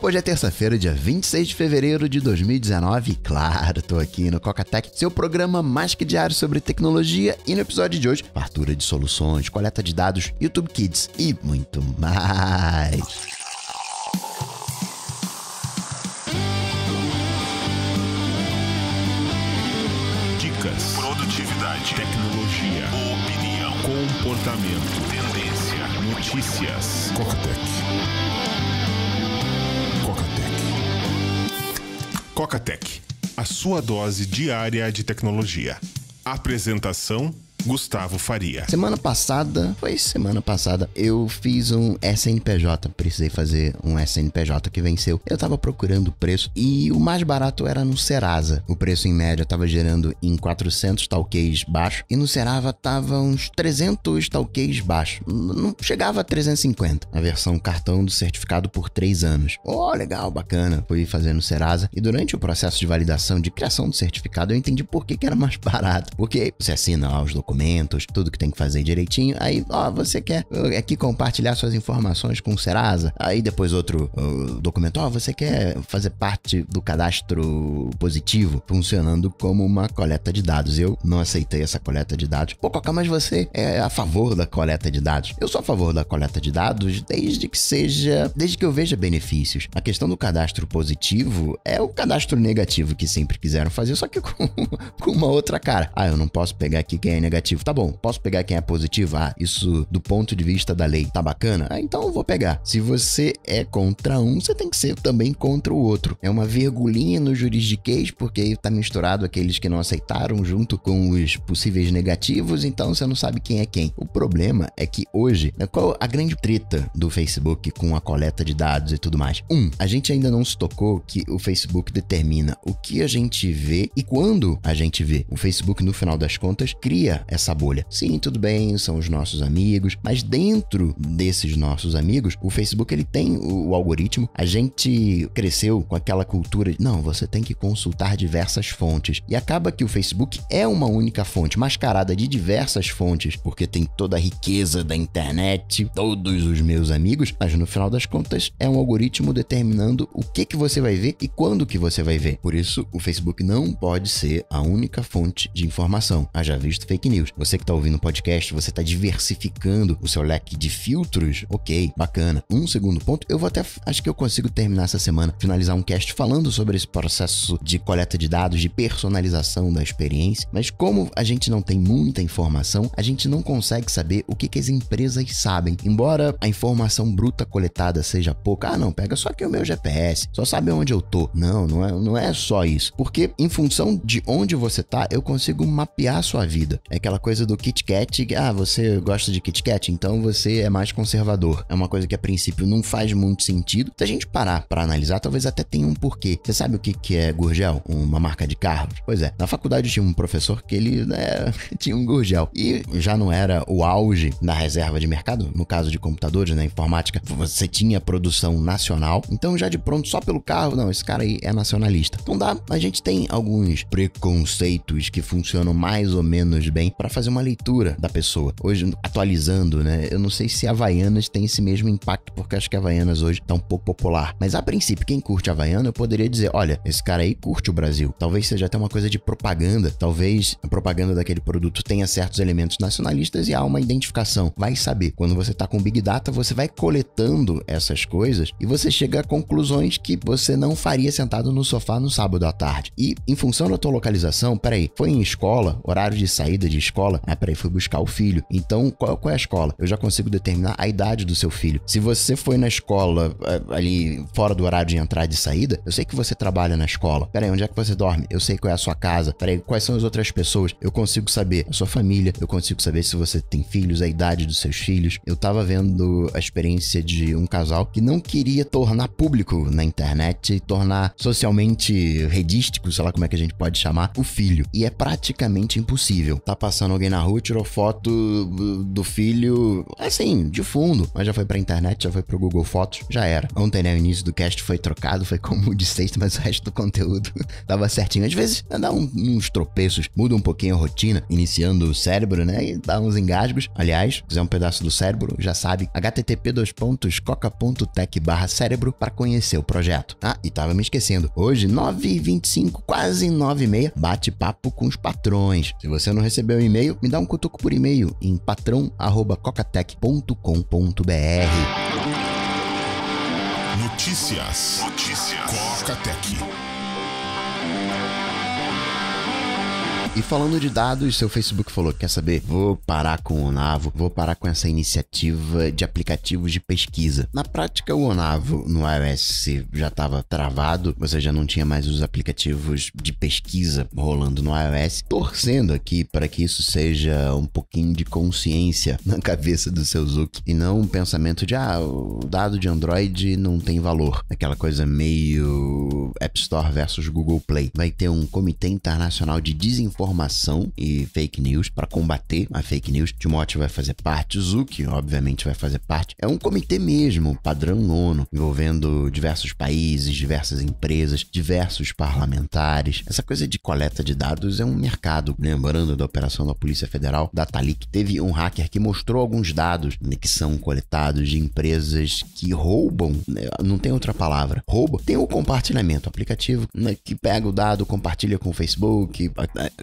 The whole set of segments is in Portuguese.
Hoje é terça-feira, dia 26 de fevereiro de 2019 e claro, tô aqui no Coca Tech, seu programa mais que diário sobre tecnologia e no episódio de hoje, fartura de soluções, coleta de dados, YouTube Kids e muito mais. Dicas, produtividade, tecnologia, opinião, comportamento, tendência, notícias. Coca Tech. Coca Cocatec, a sua dose diária de tecnologia. Apresentação Gustavo Faria. Semana passada, foi semana passada, eu fiz um SNPJ, precisei fazer um SNPJ que venceu. Eu tava procurando o preço e o mais barato era no Serasa. O preço em média tava gerando em 400 talquês baixo e no Serasa tava uns 300 talquês baixo. Não chegava a 350. A versão cartão do certificado por 3 anos. Oh, legal, bacana. Fui fazer no Serasa e durante o processo de validação de criação do certificado eu entendi por que, que era mais barato. Porque você assina lá os documentos documentos, tudo que tem que fazer direitinho. Aí, ó, você quer uh, é aqui compartilhar suas informações com o Serasa. Aí depois outro uh, documento, ó, você quer fazer parte do cadastro positivo, funcionando como uma coleta de dados. Eu não aceitei essa coleta de dados. Pô, Cocá, mas você é a favor da coleta de dados? Eu sou a favor da coleta de dados desde que seja, desde que eu veja benefícios. A questão do cadastro positivo é o cadastro negativo que sempre quiseram fazer, só que com, com uma outra cara. Ah, eu não posso pegar aqui quem é negativo negativo. Tá bom, posso pegar quem é positivo? Ah, isso do ponto de vista da lei tá bacana? Ah, então eu vou pegar. Se você é contra um, você tem que ser também contra o outro. É uma vergulhinha no juridiquês, porque tá misturado aqueles que não aceitaram junto com os possíveis negativos, então você não sabe quem é quem. O problema é que hoje, né, qual a grande treta do Facebook com a coleta de dados e tudo mais? Um, a gente ainda não se tocou que o Facebook determina o que a gente vê e quando a gente vê. O Facebook, no final das contas, cria essa bolha. Sim, tudo bem, são os nossos amigos, mas dentro desses nossos amigos, o Facebook ele tem o, o algoritmo. A gente cresceu com aquela cultura de não, você tem que consultar diversas fontes. E acaba que o Facebook é uma única fonte, mascarada de diversas fontes, porque tem toda a riqueza da internet, todos os meus amigos, mas no final das contas é um algoritmo determinando o que que você vai ver e quando que você vai ver. Por isso, o Facebook não pode ser a única fonte de informação. Haja visto fake news e-mails, você que está ouvindo o podcast, você está diversificando o seu leque de filtros, ok, bacana. Um segundo ponto, eu vou até, acho que eu consigo terminar essa semana, finalizar um cast falando sobre esse processo de coleta de dados, de personalização da experiência, mas como a gente não tem muita informação, a gente não consegue saber o que, que as empresas sabem. Embora a informação bruta coletada seja pouca, ah não, pega só que o meu GPS, só sabe onde eu tô. Não, não é, não é só isso. Porque em função de onde você tá, eu consigo mapear a sua vida. É que aquela coisa do Kit Kat, ah, você gosta de Kit Kat, então você é mais conservador. É uma coisa que a princípio não faz muito sentido. Se a gente parar para analisar, talvez até tenha um porquê. Você sabe o que, que é Gurgel? Uma marca de carros? Pois é, na faculdade tinha um professor que ele né, tinha um Gurgel. E já não era o auge da reserva de mercado, no caso de computadores, né, informática, você tinha produção nacional. Então já de pronto, só pelo carro, não, esse cara aí é nacionalista. Então dá, a gente tem alguns preconceitos que funcionam mais ou menos bem para fazer uma leitura da pessoa. Hoje, atualizando, né? Eu não sei se Havaianas tem esse mesmo impacto, porque acho que Havaianas hoje tá um pouco popular. Mas a princípio, quem curte Havaiana, eu poderia dizer: olha, esse cara aí curte o Brasil. Talvez seja até uma coisa de propaganda. Talvez a propaganda daquele produto tenha certos elementos nacionalistas e há uma identificação. Vai saber. Quando você tá com Big Data, você vai coletando essas coisas e você chega a conclusões que você não faria sentado no sofá no sábado à tarde. E em função da tua localização, peraí, foi em escola, horário de saída de escola escola. Ah, peraí, fui buscar o filho. Então, qual, qual, é a escola? Eu já consigo determinar a idade do seu filho. Se você foi na escola eh, ali fora do horário de entrada e saída, eu sei que você trabalha na escola. Peraí, onde é que você dorme? Eu sei qual é a sua casa. Peraí, quais são as outras pessoas? Eu consigo saber a sua família, eu consigo saber se você tem filhos, a idade dos seus filhos. Eu tava vendo a experiência de um casal que não queria tornar público na internet, tornar socialmente redístico, sei lá como é que a gente pode chamar, o filho. E é praticamente impossível. Tá passando passando alguém na rua, tirou foto do filho, assim, de fundo. Mas já foi pra internet, já foi pro Google Fotos, já era. Ontem, né, o início do cast foi trocado, foi como de sexta, mas o resto do conteúdo tava certinho. Às vezes dá um, uns tropeços, muda um pouquinho a rotina, iniciando o cérebro, né, e dá uns engasgos. Aliás, se quiser um pedaço do cérebro, já sabe, http coca.tech barra cérebro para conhecer o projeto. Ah, e tava me esquecendo, hoje 9h25, quase 9h30, bate papo com os patrões. Se você não recebeu meu e-mail, me dá um cutuco por e-mail em patrão@cocatec.com.br. Notícias. Notícias. Cocatec. E falando de dados, seu Facebook falou: quer saber? Vou parar com o Onavo, vou parar com essa iniciativa de aplicativos de pesquisa. Na prática, o Onavo no iOS já estava travado, você já não tinha mais os aplicativos de pesquisa rolando no iOS. Torcendo aqui para que isso seja um pouquinho de consciência na cabeça do seu Zuc e não um pensamento de ah, o dado de Android não tem valor. Aquela coisa meio App Store versus Google Play. Vai ter um comitê internacional de desenvolvimento informação e fake news, para combater a fake news. Timóteo vai fazer parte, Zuki, obviamente, vai fazer parte. É um comitê mesmo, padrão nono, envolvendo diversos países, diversas empresas, diversos parlamentares. Essa coisa de coleta de dados é um mercado. Lembrando da operação da Polícia Federal, da Talik, teve um hacker que mostrou alguns dados né, que são coletados de empresas que roubam, né, não tem outra palavra, rouba. Tem o compartilhamento, aplicativo né, que pega o dado, compartilha com o Facebook,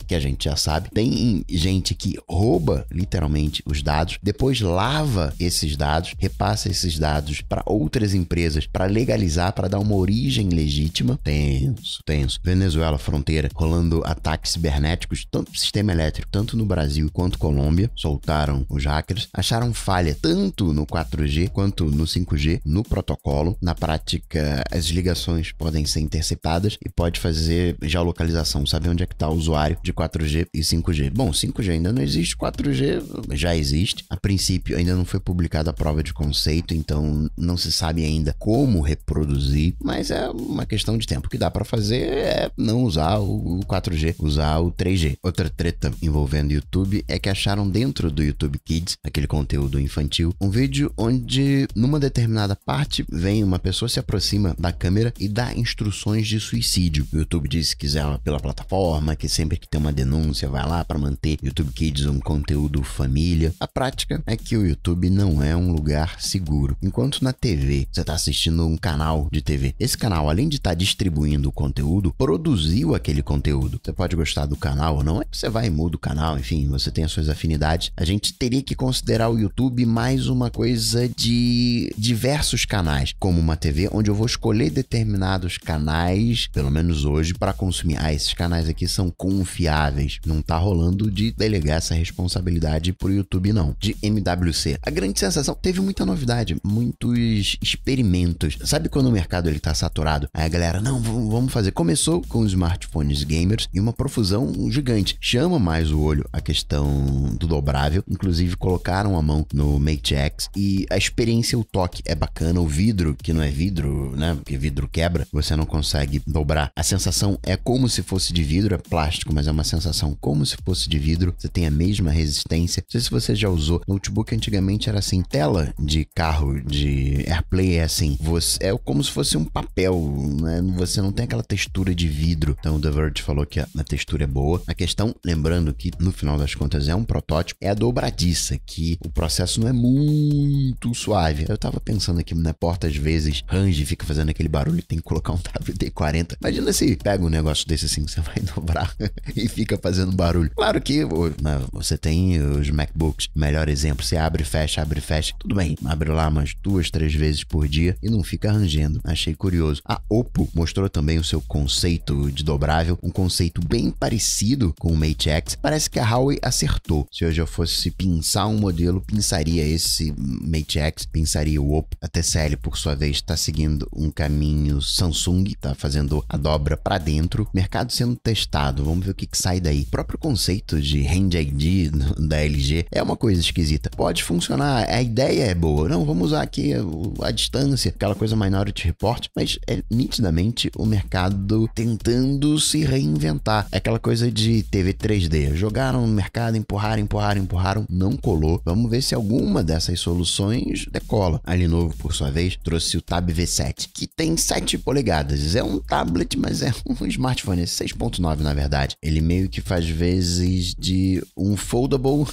que a gente já sabe. Tem gente que rouba literalmente os dados, depois lava esses dados, repassa esses dados para outras empresas para legalizar, para dar uma origem legítima. Tenso, tenso. Venezuela, fronteira, rolando ataques cibernéticos, tanto no sistema elétrico, tanto no Brasil quanto Colômbia. Soltaram os hackers, acharam falha tanto no 4G quanto no 5G, no protocolo. Na prática, as ligações podem ser interceptadas e pode fazer geolocalização, saber onde é que está o usuário de 4G e 5G. Bom, 5G ainda não existe, 4G já existe. A princípio, ainda não foi publicada a prova de conceito, então não se sabe ainda como reproduzir, mas é uma questão de tempo. O que dá para fazer é não usar o 4G, usar o 3G. Outra treta envolvendo o YouTube é que acharam dentro do YouTube Kids, aquele conteúdo infantil, um vídeo onde numa determinada parte vem uma pessoa se aproxima da câmera e dá instruções de suicídio. O YouTube diz que quiser pela plataforma, que sempre que tem uma uma denúncia, vai lá para manter YouTube Kids um conteúdo família. A prática é que o YouTube não é um lugar seguro. Enquanto na TV você está assistindo um canal de TV, esse canal, além de estar tá distribuindo o conteúdo, produziu aquele conteúdo. Você pode gostar do canal ou não, é que você vai e muda o canal, enfim, você tem as suas afinidades. A gente teria que considerar o YouTube mais uma coisa de diversos canais, como uma TV, onde eu vou escolher determinados canais, pelo menos hoje, para consumir. Ah, esses canais aqui são confiáveis variáveis. Não tá rolando de delegar essa responsabilidade pro YouTube, não. De MWC. A grande sensação teve muita novidade, muitos experimentos. Sabe quando o mercado ele tá saturado? Aí a galera, não, vamos fazer. Começou com os smartphones gamers e uma profusão gigante. Chama mais o olho a questão do dobrável. Inclusive, colocaram a mão no Mate X e a experiência, o toque é bacana. O vidro, que não é vidro, né? Porque vidro quebra, você não consegue dobrar. A sensação é como se fosse de vidro, é plástico, mas é uma sensação como se fosse de vidro, você tem a mesma resistência. Não sei se você já usou. Notebook antigamente era assim, tela de carro, de AirPlay é assim. Você, é como se fosse um papel, né? Você não tem aquela textura de vidro. Então o The Verge falou que a, a textura é boa. A questão, lembrando que no final das contas é um protótipo, é a dobradiça, que o processo não é muito suave. Eu tava pensando aqui, né? Porta às vezes range fica fazendo aquele barulho, tem que colocar um WD-40. Imagina se pega um negócio desse assim, você vai dobrar e fica fazendo barulho. Claro que né, você tem os MacBooks, melhor exemplo, você abre, fecha, abre, fecha. Tudo bem, abre lá umas duas, três vezes por dia e não fica arranjando. Achei curioso. A Oppo mostrou também o seu conceito de dobrável, um conceito bem parecido com o Mate X. Parece que a Huawei acertou. Se hoje eu fosse pinçar um modelo, pensaria esse Mate X, pensaria o Oppo. A TCL, por sua vez, está seguindo um caminho Samsung, está fazendo a dobra para dentro. Mercado sendo testado, vamos ver o que, que sai sai daí. O próprio conceito de Hand ID da LG é uma coisa esquisita. Pode funcionar, a ideia é boa. Não, vamos usar aqui a, a distância, aquela coisa minority report, mas é nitidamente o mercado tentando se reinventar. É aquela coisa de TV 3D. Jogaram no mercado, empurraram, empurraram, empurraram, não colou. Vamos ver se alguma dessas soluções decola. ali novo por sua vez, trouxe o Tab V7, que tem 7 polegadas. É um tablet, mas é um smartphone, é 6.9 na verdade. Ele meio que faz vezes de um foldable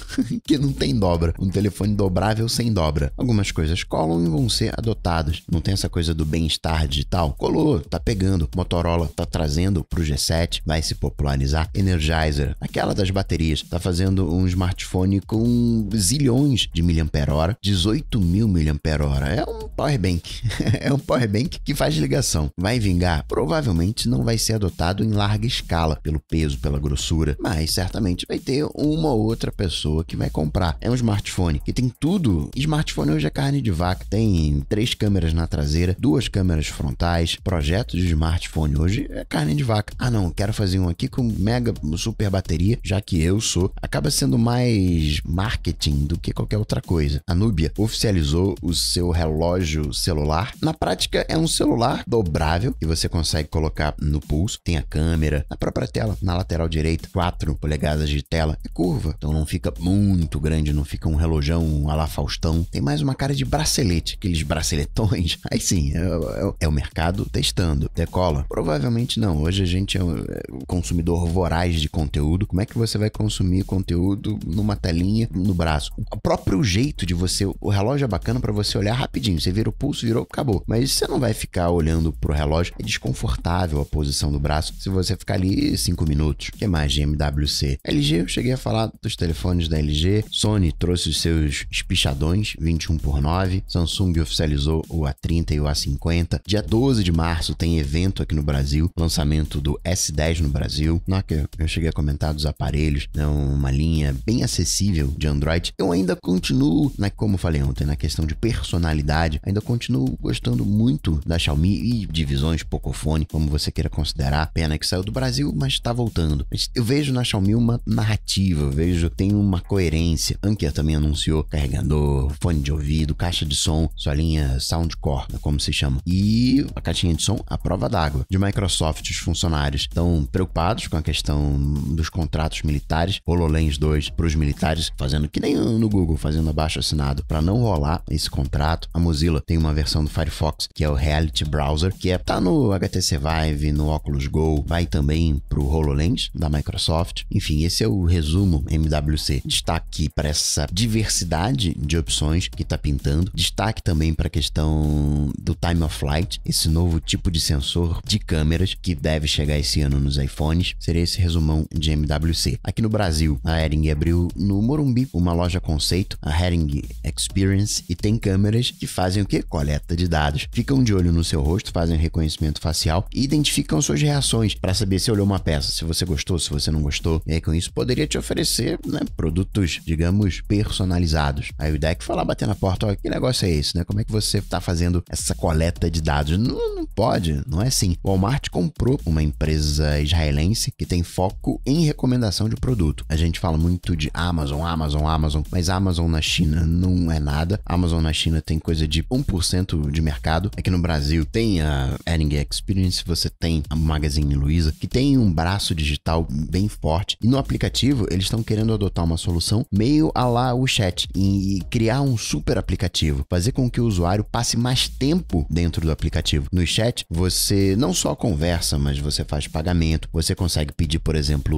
que não tem dobra, um telefone dobrável sem dobra. Algumas coisas colam e vão ser adotadas. Não tem essa coisa do bem-estar digital. Colou, tá pegando. Motorola tá trazendo pro G7, vai se popularizar. Energizer, aquela das baterias, tá fazendo um smartphone com zilhões de miliamper hora 18 mil miliamper hora É um powerbank. é um powerbank que faz ligação. Vai vingar? Provavelmente não vai ser adotado em larga escala, pelo peso, pela grossura, mas certamente vai ter uma outra pessoa que vai comprar. É um smartphone que tem tudo. Smartphone hoje é carne de vaca, tem três câmeras na traseira, duas câmeras frontais. Projeto de smartphone hoje é carne de vaca. Ah, não, quero fazer um aqui com mega super bateria, já que eu sou. Acaba sendo mais marketing do que qualquer outra coisa. A Nubia oficializou o seu relógio celular. Na prática, é um celular dobrável que você consegue colocar no pulso. Tem a câmera, na própria tela, na lateral direita, quatro polegadas de tela. É curva, então não fica muito grande, não fica um relojão a la Faustão. Tem mais uma cara de bracelete, aqueles braceletões. Aí sim, é, é, é o mercado testando. Decola? Provavelmente não. Hoje a gente é um, é consumidor voraz de conteúdo. Como é que você vai consumir conteúdo numa telinha no braço? O próprio jeito de você. O relógio é bacana para você olhar rapidinho. Você vira o pulso, virou, acabou. Mas você não vai ficar olhando pro relógio. É desconfortável a posição do braço se você ficar ali cinco minutos que mais de MWC? LG, eu cheguei a falar dos telefones da LG. Sony trouxe os seus espichadões, 21 por 9. Samsung oficializou o A30 e o A50. Dia 12 de março tem evento aqui no Brasil, lançamento do S10 no Brasil. Nokia, eu cheguei a comentar dos aparelhos, é né? uma linha bem acessível de Android. Eu ainda continuo, na, como falei ontem, na questão de personalidade, ainda continuo gostando muito da Xiaomi e divisões Pocophone, como você queira considerar. Pena que saiu do Brasil, mas está voltando. Mas eu vejo na Xiaomi uma narrativa, vejo, tem uma coerência. Anker também anunciou carregador, fone de ouvido, caixa de som, sua linha Soundcore, né, como se chama. E a caixinha de som a prova d'água. De Microsoft, os funcionários estão preocupados com a questão dos contratos militares, HoloLens 2 para os militares, fazendo que nem no Google, fazendo abaixo assinado, para não rolar esse contrato. A Mozilla tem uma versão do Firefox, que é o Reality Browser, que é, tá no HTC Vive, no Oculus Go, vai também para o HoloLens, da Microsoft. Enfim, esse é o resumo MWC. Destaque para essa diversidade de opções que está pintando. Destaque também para a questão do time of flight, esse novo tipo de sensor de câmeras que deve chegar esse ano nos iPhones. Seria esse resumão de MWC. Aqui no Brasil, a Hering abriu no Morumbi uma loja conceito, a Hering Experience, e tem câmeras que fazem o que? Coleta de dados. Ficam de olho no seu rosto, fazem reconhecimento facial e identificam suas reações para saber se olhou uma peça, se você gostou gostou, se você não gostou. E aí, com isso, poderia te oferecer né, produtos, digamos, personalizados. Aí o DEC foi lá bater na porta: ó, que negócio é esse, né? Como é que você está fazendo essa coleta de dados? Não, não pode, não é assim. O Walmart comprou uma empresa israelense que tem foco em recomendação de produto. A gente fala muito de Amazon, Amazon, Amazon, mas Amazon na China não é nada. Amazon na China tem coisa de 1% de mercado. Aqui no Brasil tem a Ering Experience, você tem a Magazine Luiza, que tem um braço digital bem forte. E no aplicativo, eles estão querendo adotar uma solução meio a lá o chat e criar um super aplicativo, fazer com que o usuário passe mais tempo dentro do aplicativo. No chat, você não só conversa, mas você faz pagamento, você consegue pedir, por exemplo,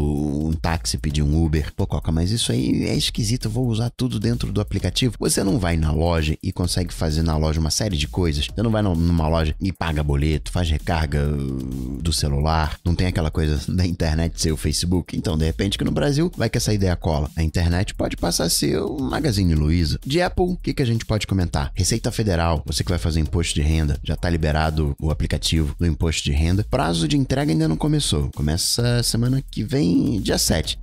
um táxi, pedir um Uber. Pô, Coca, mas isso aí é esquisito, vou usar tudo dentro do aplicativo. Você não vai na loja e consegue fazer na loja uma série de coisas. Você não vai numa loja e paga boleto, faz recarga uh, do celular, não tem aquela coisa da internet ser o Facebook. Então, de repente, que no Brasil, vai que essa ideia cola. A internet pode passar a ser o Magazine Luiza. De Apple, o que, que a gente pode comentar? Receita Federal, você que vai fazer imposto de renda, já está liberado o aplicativo do imposto de renda. Prazo de entrega ainda não começou. Começa semana que vem, dia 7.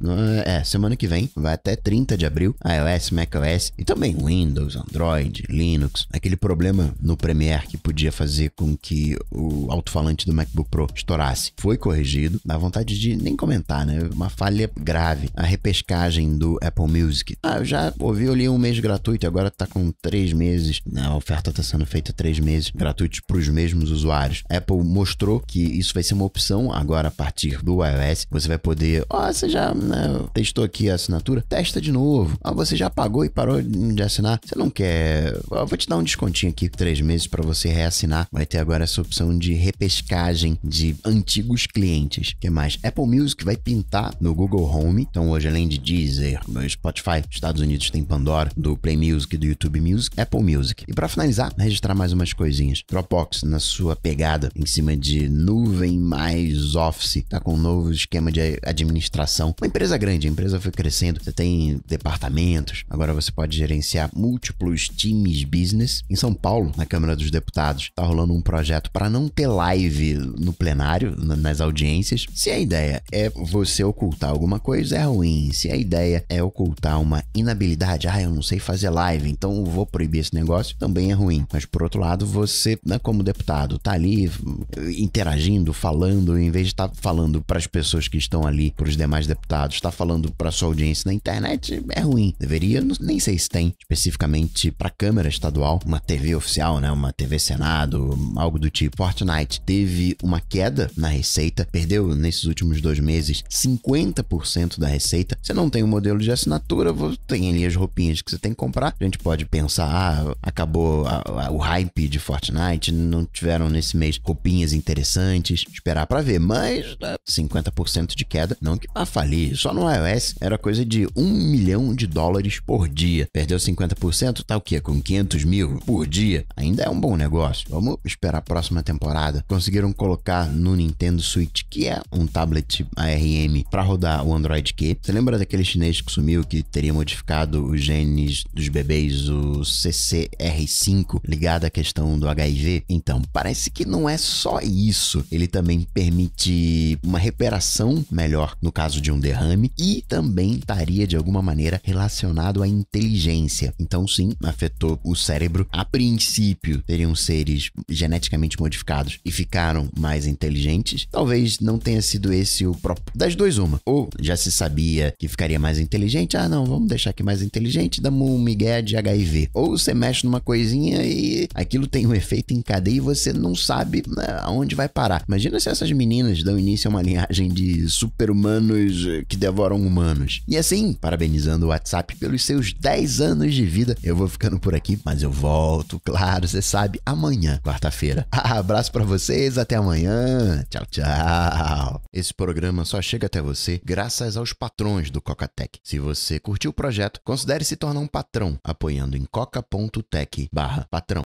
É, é, semana que vem, vai até 30 de abril. iOS, macOS e também Windows, Android, Linux. Aquele problema no Premiere que podia fazer com que o alto-falante do MacBook Pro estourasse foi corrigido. Dá vontade de nem comentar comentar, né? Uma falha grave. A repescagem do Apple Music. Ah, eu já ouvi ali um mês gratuito, agora tá com três meses. A oferta tá sendo feita três meses gratuitos para os mesmos usuários. A Apple mostrou que isso vai ser uma opção agora a partir do iOS. Você vai poder, ó, oh, você já né, testou aqui a assinatura? Testa de novo. Ah, você já pagou e parou de assinar? Você não quer? vou te dar um descontinho aqui, três meses para você reassinar. Vai ter agora essa opção de repescagem de antigos clientes. O que mais? Apple Music vai pintar no Google Home. Então hoje, além de Deezer, Spotify, Estados Unidos tem Pandora, do Play Music, do YouTube Music, Apple Music. E para finalizar, registrar mais umas coisinhas. Dropbox na sua pegada em cima de nuvem mais Office, tá com um novo esquema de administração. Uma empresa grande, a empresa foi crescendo, você tem departamentos, agora você pode gerenciar múltiplos times business. Em São Paulo, na Câmara dos Deputados, tá rolando um projeto para não ter live no plenário, nas audiências. Se a ideia é você ocultar alguma coisa é ruim. Se a ideia é ocultar uma inabilidade, ah, eu não sei fazer live, então vou proibir esse negócio, também é ruim. Mas por outro lado, você, né, como deputado, tá ali eh, interagindo, falando, em vez de estar tá falando para as pessoas que estão ali, para os demais deputados, está falando para sua audiência na internet, é ruim. Deveria, não, nem sei se tem especificamente para Câmara Estadual, uma TV oficial, né, uma TV Senado, algo do tipo. Fortnite teve uma queda na receita, perdeu nesses últimos dois meses vezes 50% da receita. Você não tem um modelo de assinatura, tem ali as roupinhas que você tem que comprar. A gente pode pensar, ah, acabou a, a, o hype de Fortnite, não tiveram nesse mês roupinhas interessantes, esperar para ver, mas né, 50% de queda, não que vá falir. Só no iOS era coisa de 1 milhão de dólares por dia. Perdeu 50%, tá o quê? Com 500 mil por dia. Ainda é um bom negócio. Vamos esperar a próxima temporada. Conseguiram colocar no Nintendo Switch, que é um tablet é, ARM para rodar o Android Q. Você lembra daquele chinês que sumiu que teria modificado os genes dos bebês, o CCR5, ligado à questão do HIV? Então, parece que não é só isso. Ele também permite uma reparação melhor no caso de um derrame e também estaria de alguma maneira relacionado à inteligência. Então, sim, afetou o cérebro. A princípio, teriam seres geneticamente modificados e ficaram mais inteligentes. Talvez não tenha sido esse o propósito das duas, uma. Ou já se sabia que ficaria mais inteligente, ah, não, vamos deixar aqui mais inteligente, damos um migué de HIV. Ou você mexe numa coisinha e aquilo tem um efeito em cadeia e você não sabe né, aonde vai parar. Imagina se essas meninas dão início a uma linhagem de super-humanos que devoram humanos. E assim, parabenizando o WhatsApp pelos seus 10 anos de vida, eu vou ficando por aqui, mas eu volto, claro, você sabe, amanhã, quarta-feira. Abraço para vocês, até amanhã. Tchau, tchau. Esse programa só só chega até você graças aos patrões do Cocatec. Se você curtiu o projeto, considere se tornar um patrão apoiando em coca.tech/patrão.